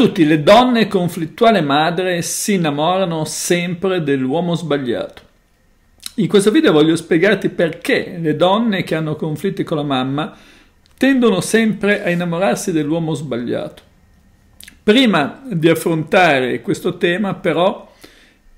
Tutte le donne conflittuale madre si innamorano sempre dell'uomo sbagliato. In questo video voglio spiegarti perché le donne che hanno conflitti con la mamma tendono sempre a innamorarsi dell'uomo sbagliato. Prima di affrontare questo tema però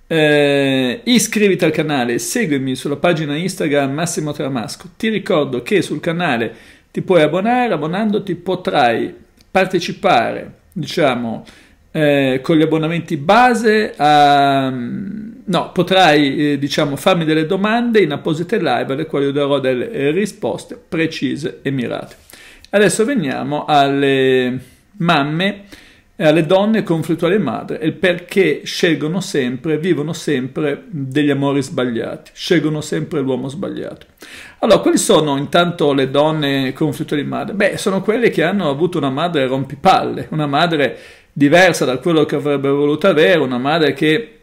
eh, iscriviti al canale, seguimi sulla pagina Instagram Massimo Tramasco. Ti ricordo che sul canale ti puoi abbonare, abbonandoti potrai partecipare diciamo, eh, con gli abbonamenti base, a, ehm, no, potrai eh, diciamo, farmi delle domande in apposite live alle quali io darò delle eh, risposte precise e mirate. Adesso veniamo alle mamme eh, alle donne conflittuali alle madri è perché scelgono sempre, vivono sempre degli amori sbagliati, scelgono sempre l'uomo sbagliato. Allora, quali sono intanto le donne conflittuali madre? Beh, sono quelle che hanno avuto una madre rompipalle, una madre diversa da quello che avrebbe voluto avere, una madre che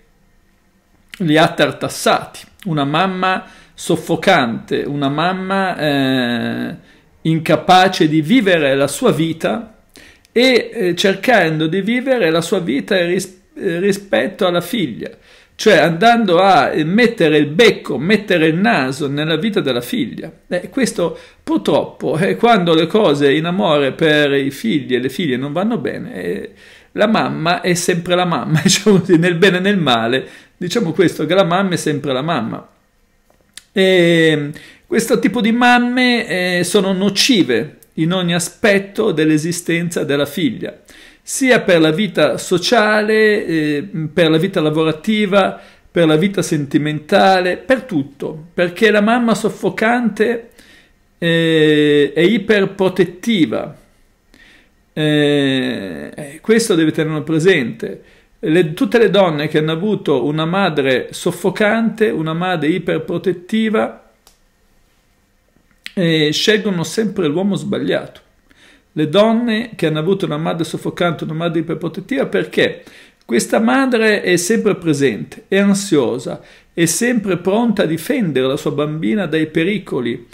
li ha tartassati, una mamma soffocante, una mamma eh, incapace di vivere la sua vita e eh, cercando di vivere la sua vita ris eh, rispetto alla figlia, cioè andando a eh, mettere il becco, mettere il naso nella vita della figlia. Eh, questo purtroppo è quando le cose in amore per i figli e le figlie non vanno bene la mamma è sempre la mamma, diciamo così, nel bene e nel male, diciamo questo, che la mamma è sempre la mamma. E ehm, questo tipo di mamme eh, sono nocive in ogni aspetto dell'esistenza della figlia, sia per la vita sociale, eh, per la vita lavorativa, per la vita sentimentale, per tutto, perché la mamma soffocante eh, è iperprotettiva. Eh, eh questo deve tenerlo presente. Le, tutte le donne che hanno avuto una madre soffocante, una madre iperprotettiva, eh, scelgono sempre l'uomo sbagliato. Le donne che hanno avuto una madre soffocante, una madre iperprotettiva, perché questa madre è sempre presente, è ansiosa, è sempre pronta a difendere la sua bambina dai pericoli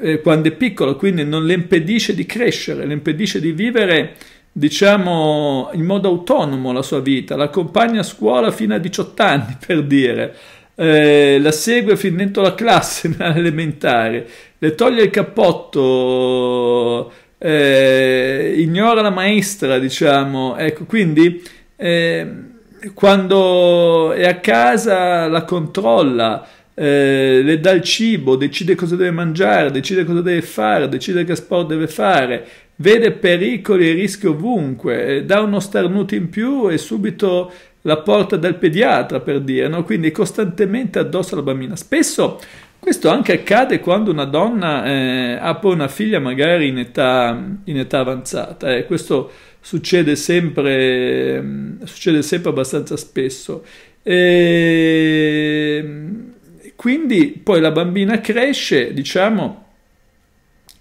eh, quando è piccola, quindi non le impedisce di crescere, le impedisce di vivere diciamo in modo autonomo la sua vita, l'accompagna a scuola fino a 18 anni per dire, eh, la segue fin dentro la classe, elementare, le toglie il cappotto, eh, ignora la maestra, diciamo. Ecco, quindi eh, quando è a casa la controlla, eh, le dà il cibo, decide cosa deve mangiare, decide cosa deve fare, decide che sport deve fare, vede pericoli e rischi ovunque, eh, dà uno starnuto in più e subito la porta dal pediatra per dire, no? quindi costantemente addosso alla bambina. Spesso questo anche accade quando una donna eh, ha poi una figlia magari in età, in età avanzata. Eh. Questo succede sempre, mm, succede sempre abbastanza spesso. E ehm, quindi poi la bambina cresce, diciamo,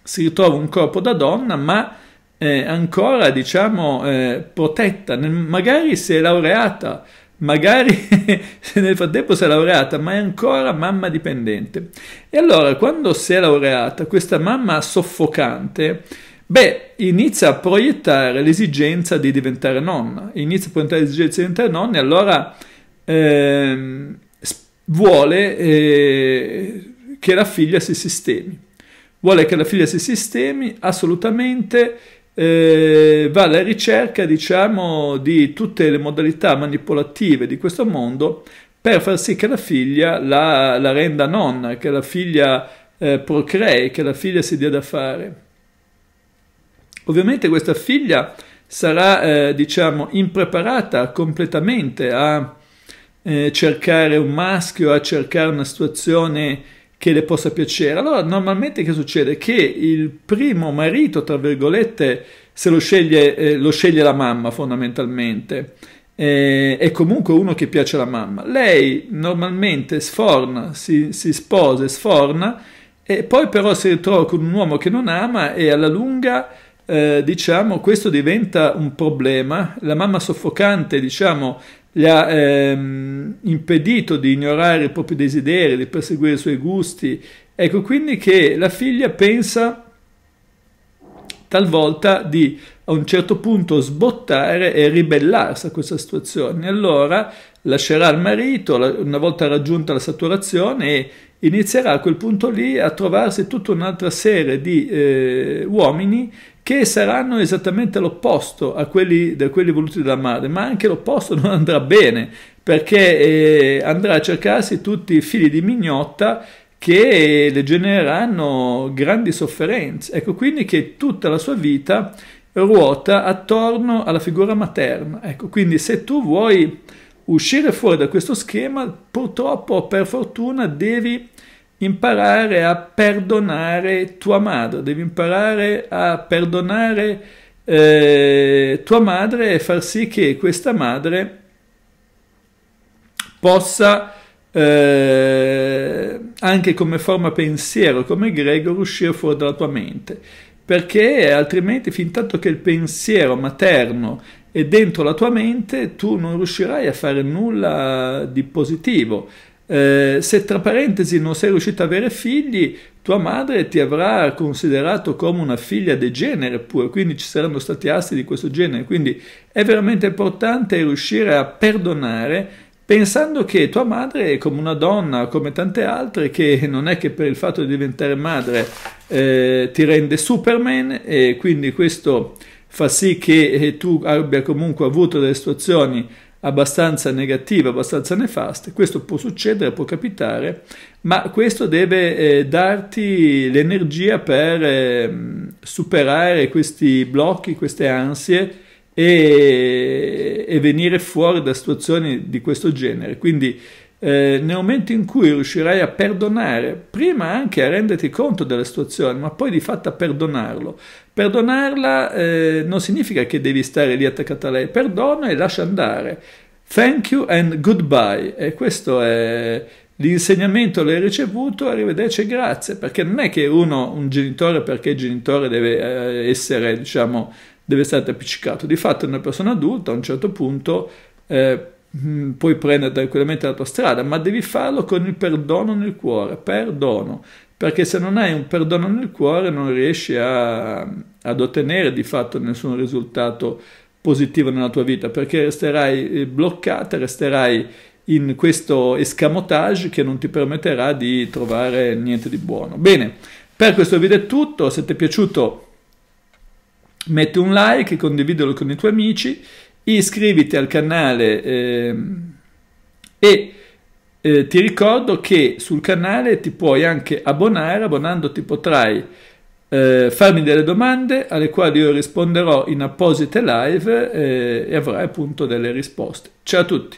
si ritrova un corpo da donna, ma eh, ancora, diciamo, eh, protetta, magari si è laureata magari nel frattempo si è laureata, ma è ancora mamma dipendente. E allora, quando si è laureata, questa mamma soffocante, beh, inizia a proiettare l'esigenza di diventare nonna, inizia a proiettare l'esigenza di diventare nonna e allora ehm, vuole eh, che la figlia si sistemi. Vuole che la figlia si sistemi assolutamente eh, va alla ricerca diciamo, di tutte le modalità manipolative di questo mondo per far sì che la figlia la, la renda nonna, che la figlia eh, procrei, che la figlia si dia da fare. Ovviamente questa figlia sarà eh, diciamo impreparata completamente a eh, cercare un maschio, a cercare una situazione che le possa piacere. Allora normalmente che succede? Che il primo marito, tra virgolette, se lo sceglie, eh, lo sceglie la mamma fondamentalmente. Eh, è comunque uno che piace alla mamma. Lei normalmente sforna, si, si sposa e sforna, e poi però si ritrova con un uomo che non ama e alla lunga, eh, diciamo, questo diventa un problema. La mamma soffocante, diciamo, gli ha ehm, impedito di ignorare i propri desideri, di perseguire i suoi gusti. Ecco quindi che la figlia pensa talvolta di a un certo punto sbottare e ribellarsi a questa situazione. Allora lascerà il marito una volta raggiunta la saturazione e inizierà a quel punto lì a trovarsi tutta un'altra serie di eh, uomini che saranno esattamente l'opposto a quelli, da quelli voluti dalla madre, ma anche l'opposto non andrà bene, perché eh, andrà a cercarsi tutti i figli di mignotta che le genereranno grandi sofferenze. Ecco quindi che tutta la sua vita ruota attorno alla figura materna. Ecco, quindi se tu vuoi uscire fuori da questo schema, purtroppo, per fortuna, devi imparare a perdonare tua madre, devi imparare a perdonare eh, tua madre e far sì che questa madre possa eh, anche come forma pensiero, come Gregor, uscire fuori dalla tua mente. Perché altrimenti, fin tanto che il pensiero materno è dentro la tua mente, tu non riuscirai a fare nulla di positivo eh, se tra parentesi non sei riuscita ad avere figli, tua madre ti avrà considerato come una figlia degenere pure, quindi ci saranno stati assi di questo genere. Quindi è veramente importante riuscire a perdonare pensando che tua madre è come una donna, come tante altre, che non è che per il fatto di diventare madre eh, ti rende Superman e quindi questo fa sì che eh, tu abbia comunque avuto delle situazioni abbastanza negative, abbastanza nefaste, questo può succedere, può capitare, ma questo deve eh, darti l'energia per eh, superare questi blocchi, queste ansie e, e venire fuori da situazioni di questo genere. Quindi eh, nel momento in cui riuscirai a perdonare, prima anche a renderti conto della situazione, ma poi di fatto a perdonarlo. Perdonarla eh, non significa che devi stare lì attaccata a lei, perdona e lascia andare. Thank you and goodbye. E questo è l'insegnamento l'hai ricevuto, arrivederci e grazie, perché non è che uno, un genitore, perché genitore deve eh, essere, diciamo, deve essere appiccicato. Di fatto una persona adulta a un certo punto... Eh, Mm, puoi prendere tranquillamente la tua strada, ma devi farlo con il perdono nel cuore, perdono, perché se non hai un perdono nel cuore non riesci a, ad ottenere di fatto nessun risultato positivo nella tua vita, perché resterai eh, bloccata, resterai in questo escamotage che non ti permetterà di trovare niente di buono. Bene, per questo video è tutto, se ti è piaciuto metti un like, condividilo con i tuoi amici iscriviti al canale eh, e eh, ti ricordo che sul canale ti puoi anche abbonare, abbonandoti potrai eh, farmi delle domande alle quali io risponderò in apposite live eh, e avrai appunto delle risposte. Ciao a tutti!